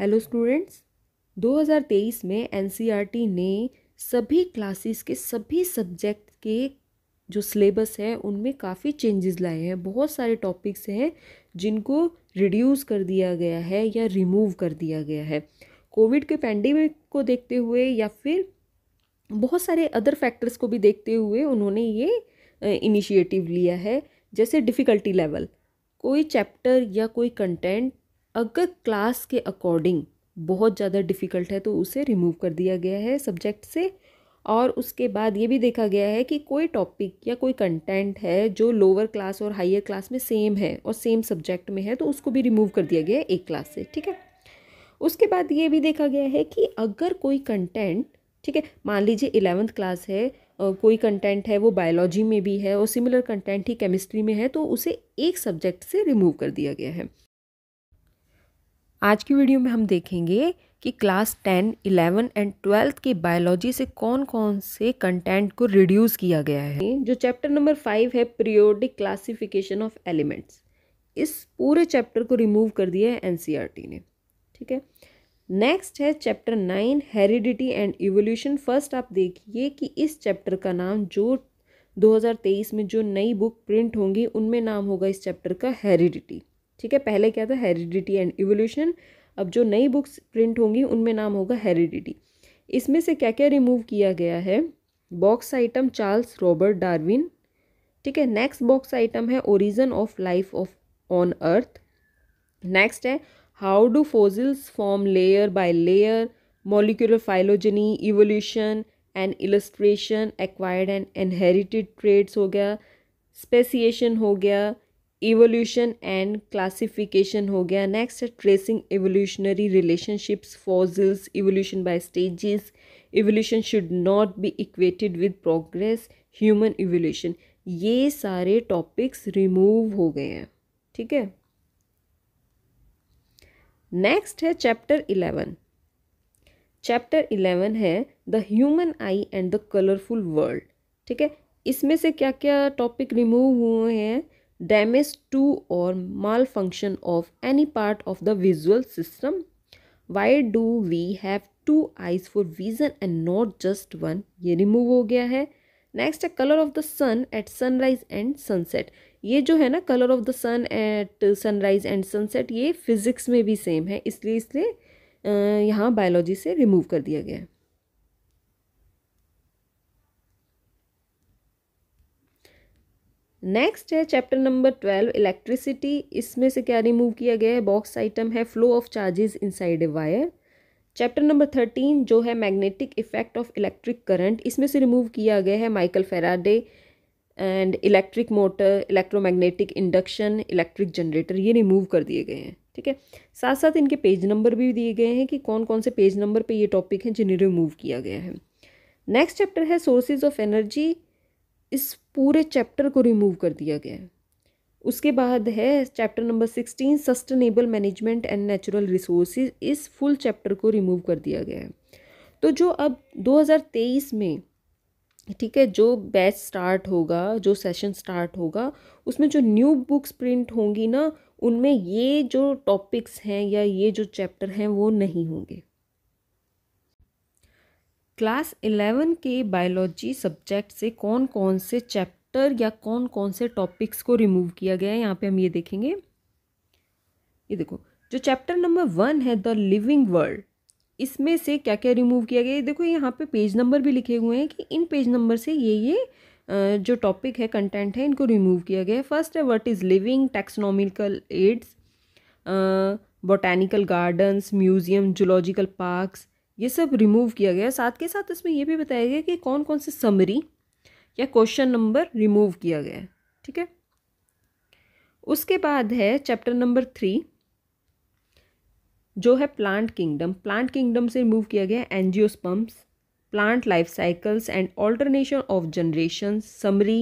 Hello students 2023 में N e ने सभी क्लासेस के सभी सब्जेक्ट के जो सिलेबस है उनमें काफ़ी चेंजेस लाए हैं बहुत सारे टॉपिक्स हैं जिनको रिड्यूस कर दिया गया है या रिमूव कर दिया गया है कोविड के पैंडमिक को देखते हुए या फिर बहुत सारे अदर फैक्टर्स को भी देखते हुए उन्होंने ये इनिशिएटिव लिया है जैसे डिफ़िकल्टी लेवल कोई चैप्टर या कोई कंटेंट अगर क्लास के अकॉर्डिंग बहुत ज़्यादा डिफ़िकल्ट है तो उसे रिमूव कर दिया गया है सब्जेक्ट से और उसके बाद ये भी देखा गया है कि कोई टॉपिक या कोई कंटेंट है जो लोअर क्लास और हाइयर क्लास में सेम है और सेम सब्जेक्ट में है तो उसको भी रिमूव कर दिया गया है एक क्लास से ठीक है उसके बाद ये भी देखा गया है कि अगर कोई कंटेंट ठीक है मान लीजिए इलेवंथ क्लास है कोई कंटेंट है वो बायोलॉजी में भी है और सिमिलर कंटेंट ही केमिस्ट्री में है तो उसे एक सब्जेक्ट से रिमूव कर दिया गया है आज की वीडियो में हम देखेंगे कि class ten eleven and twelfth के बायोलॉजी से कौन कौन से कंटेंट को रिड्यूस किया गया है जो चैप्टर नंबर फाइव है प्रियोडिक क्लासिफिकेशन ऑफ एलिमेंट्स इस पूरे चैप्टर को रिमूव कर दिया है एनसीईआरटी e ने ठीक है नेक्स्ट है chapter nine heredity and evolution first आप देखिए कि इस चैप्टर का नाम जो 2023 में जो नई बुक प्रिंट होंगी उनमें नाम होगा इस चैप्टर का हेरिडिटी ठीक है पहले क्या था हेरिडिटी एंड इवोल्यूशन अब जो नई बुक्स प्रिंट होंगी उनमें नाम होगा हेरिडिटी इसमें से क्या क्या रिमूव किया गया है box item Charles Robert Darwin ठीक है नेक्स्ट बॉक्स आइटम है origin of life of on earth next है how do fossils form layer by layer molecular phylogeny evolution and illustration acquired and inherited traits हो गया speciation हो गया evolution and classification हो गया नेक्स्ट है tracing evolutionary relationships fossils evolution by stages evolution should not be equated with progress human evolution ये सारे topics remove हो गए हैं ठीक है नेक्स्ट है चैप्टर इलेवन चैप्टर इलेवन है the human eye and the colourful world ठीक है इसमें से क्या क्या टॉपिक रिमूव हुए हैं damage to or malfunction of any part of the visual system? Why do we have two eyes for vision and not just one? ये remove हो गया है नेक्स्ट है colour of the sun at sunrise and sunset ये जो है ना colour of the sun at sunrise and sunset ये फिजिक्स में भी सेम है इसलिए इसलिए यहाँ बायोलॉजी से रिमूव कर दिया गया है नेक्स्ट है चैप्टर नंबर ट्वेल्व इलेक्ट्रिसिटी इसमें से क्या रिमूव किया गया है बॉक्स आइटम है flow of charges inside a wire chapter number thirteen जो है magnetic effect of electric current इसमें से रिमूव किया गया है Michael Faraday and electric motor electromagnetic induction electric generator ये रिमूव कर दिए गए हैं ठीक है साथ साथ इनके पेज नंबर भी दिए गए हैं कि कौन कौन से पेज नंबर पे ये टॉपिक हैं जिन्हें रिमूव किया गया है नेक्स्ट चैप्टर है सोर्सेज ऑफ एनर्जी इस पूरे चैप्टर को रिमूव कर दिया गया है उसके बाद है chapter number sixteen sustainable management and natural resources इस फुल चैप्टर को रिमूव कर दिया गया है तो जो अब 2023 में ठीक है जो बैच स्टार्ट होगा जो सेशन स्टार्ट होगा उसमें जो न्यू बुक्स प्रिंट होंगी ना उनमें ये जो टॉपिक्स हैं या ये जो चैप्टर हैं वो नहीं होंगे क्लास इलेवन के बायोलॉजी सब्जेक्ट से कौन कौन से चैप्टर या कौन कौन से टॉपिक्स को रिमूव किया गया है यहाँ पे हम ये देखेंगे ये देखो जो चैप्टर नंबर वन है द लिविंग वर्ल्ड इसमें से क्या क्या रिमूव किया गया देखो यहाँ पे पेज नंबर भी लिखे हुए हैं कि इन पेज नंबर से ये ये जो टॉपिक है कंटेंट है इनको रिमूव किया गया है फर्स्ट है what is living taxonomical aids botanical gardens museum zoological parks ये सब रिमूव किया गया साथ के साथ इसमें यह भी बताया गया कि कौन कौन से समरी या क्वेश्चन नंबर रिमूव किया गया है ठीक है उसके बाद है चैप्टर नंबर थ्री जो है प्लांट किंगडम प्लांट किंगडम से रिमूव किया गया angio angiosperms plant life cycles and alternation of generation summary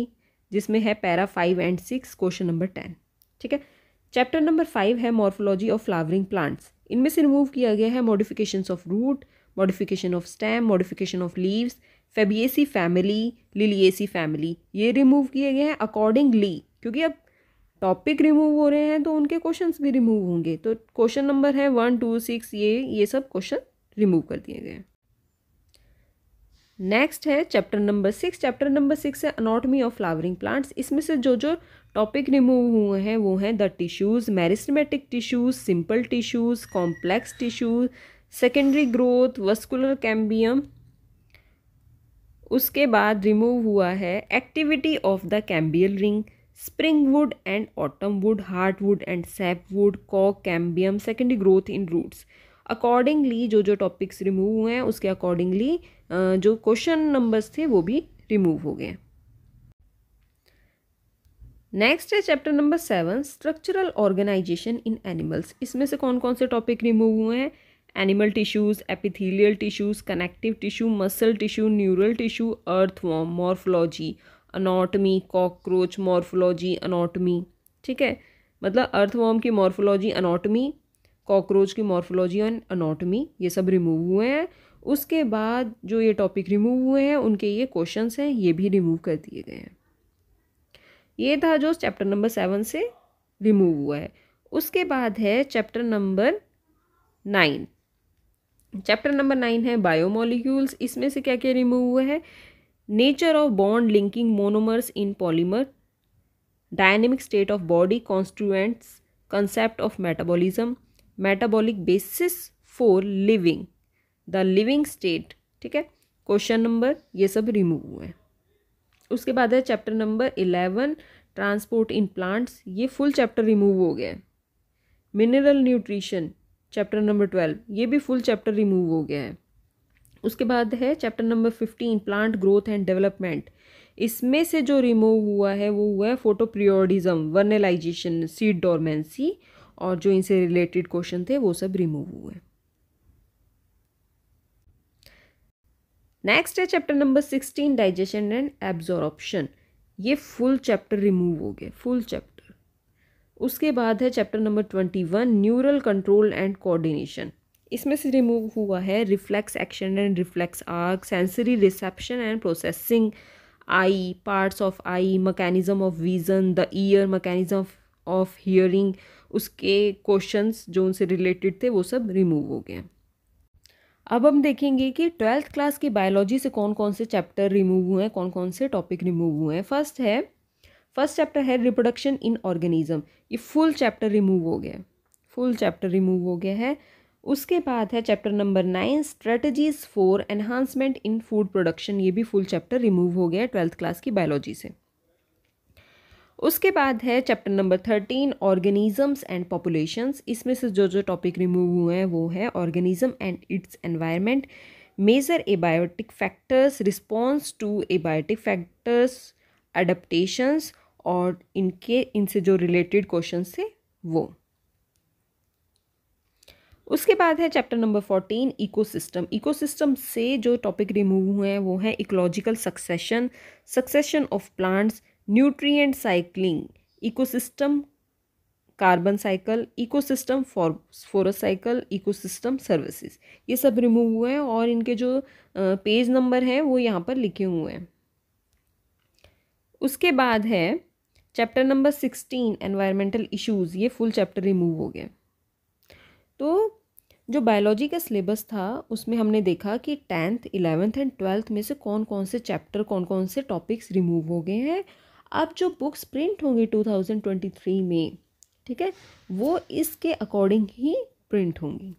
जिसमें है para five and six question number ten ठीक है चैप्टर नंबर फाइव है मॉर्फोलॉजी ऑफ फ्लावरिंग प्लांट्स इनमें से रिमूव किया गया है modifications of root modification of stem modification of leaves Fabaceae family Liliaceae family ये रिमूव किए गए हैं अकॉर्डिंगली क्योंकि अब टॉपिक रिमूव हो रहे हैं तो उनके क्वेश्चन भी रिमूव होंगे तो क्वेश्चन नंबर है वन टू सिक्स ये ये सब क्वेश्चन रिमूव कर दिए गए हैं नेक्स्ट है chapter number six chapter number six है अनोटमी ऑफ फ्लावरिंग प्लांट्स इसमें से जो जो टॉपिक रिमूव हुए हैं वो हैं the tissues meristematic tissues simple tissues complex tissues secondary growth vascular cambium उसके बाद रिमूव हुआ है activity of the cambial ring spring wood and autumn wood heart wood and sap wood कॉक cambium secondary growth in roots accordingly जो जो topics remove हुए हैं उसके अकॉर्डिंगली जो क्वेश्चन नंबर्स थे वो भी रिमूव हो गए नेक्स्ट है chapter number seven structural organisation in animals इसमें से कौन कौन से टॉपिक रिमूव हुए हैं animal tissues epithelial tissues connective tissue muscle tissue neural tissue earthworm morphology anatomy cockroach morphology anatomy ठीक है मतलब अर्थवॉम की मॉर्फोलॉजी अनाटमी कॉकरोच की मॉर्फोलॉजी एंड अनाटमी ये सब रिमूव हुए हैं उसके बाद जो ये टॉपिक रिमूव हुए हैं उनके ये क्वेश्चन हैं ये भी रिमूव कर दिए गए हैं ये था जो चैप्टर नंबर सेवन से रिमूव हुआ है उसके बाद है chapter number nine chapter number nine है बायोमोलिक्यूल्स इसमें से क्या क्या रिमूव हुआ है nature of bond linking monomers in polymer dynamic state of body constituents concept of metabolism metabolic basis for living the living state ठीक है क्वेश्चन नंबर ये सब रिमूव हुए हैं उसके बाद है chapter number eleven transport in plants ये फुल चैप्टर रिमूव हो गया है mineral nutrition chapter number twelve ये भी फुल चैप्टर रिमूव हो गया है उसके बाद है chapter number fifteen plant growth and development इसमें से जो रिमूव हुआ है वो हुआ है photoperiodism vernalisation seed dormancy और जो इनसे रिलेटेड क्वेश्चन थे वो सब रिमूव हुए नेक्स्ट है chapter number sixteen digestion and absorption ये फुल चैप्टर रिमूव हो गए फुल चैप्टर उसके बाद है chapter number twenty one neural control and coordination इसमें से रिमूव हुआ है reflex action and reflex arc sensory reception and processing eye parts of eye mechanism of vision the ear mechanism of hearing उसके questions जो उनसे related थे वो सब रिमूव हो गए अब हम देखेंगे कि ट्वेल्थ क्लास की बायोलॉजी से कौन कौन से चैप्टर रिमूव हुए हैं कौन कौन से टॉपिक रिमूव हुए हैं फर्स्ट है फर्स्ट चैप्टर है रिप्रोडक्शन इन ऑर्गेनिज्म ये फुल चैप्टर रिमूव हो गया फुल चैप्टर रिमूव हो गया है उसके बाद है chapter number nine strategies for enhancement in food production ये भी फुल चैप्टर रिमूव हो गया है ट्वेल्थ क्लास की बायोलॉजी से उसके बाद है chapter number thirteen organisms and populations इसमें से जो जो टॉपिक रिमूव हुए हैं वो है organism and its environment major abiotic factors response to abiotic factors adaptations और इनके इनसे जो रिलेटेड क्वेश्चन थे वो उसके बाद है chapter number fourteen ecosystem ecosystem से जो टॉपिक रिमूव हुए हैं वो है ecological succession succession of plants nutrient cycling ecosystem carbon cycle ecosystem phosphorus cycle ecosystem services ये सब रिमूव हुए हैं और इनके जो पेज नंबर हैं वो यहाँ पर लिखे हुए हैं उसके बाद है chapter number sixteen environmental issues ये फुल चैप्टर रिमूव हो गया तो जो बायोलॉजी का सिलेबस था उसमें हमने देखा कि टेंथ इलेवेंथ एंड ट्वेल्थ में से कौन कौन से चैप्टर कौन कौन से टॉपिक्स रिमूव हो गए हैं अब जो बुक्स प्रिंट होंगी 2023 में ठीक है वो इसके अकॉर्डिंग ही प्रिंट होंगी